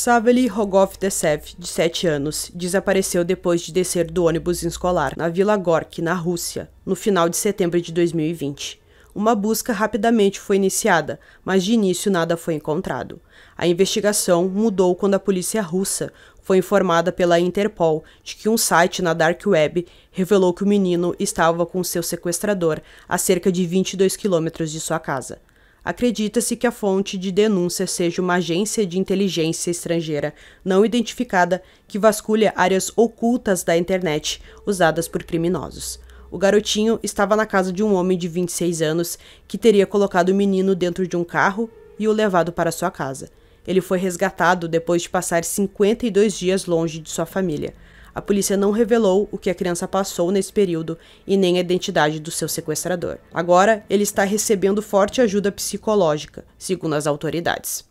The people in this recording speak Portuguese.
Saveli Rogov Desev, de 7 anos, desapareceu depois de descer do ônibus escolar na Vila Gorky, na Rússia, no final de setembro de 2020. Uma busca rapidamente foi iniciada, mas de início nada foi encontrado. A investigação mudou quando a polícia russa foi informada pela Interpol de que um site na Dark Web revelou que o menino estava com seu sequestrador a cerca de 22 quilômetros de sua casa. Acredita-se que a fonte de denúncia seja uma agência de inteligência estrangeira não identificada que vasculha áreas ocultas da internet usadas por criminosos. O garotinho estava na casa de um homem de 26 anos que teria colocado o menino dentro de um carro e o levado para sua casa. Ele foi resgatado depois de passar 52 dias longe de sua família. A polícia não revelou o que a criança passou nesse período e nem a identidade do seu sequestrador. Agora, ele está recebendo forte ajuda psicológica, segundo as autoridades.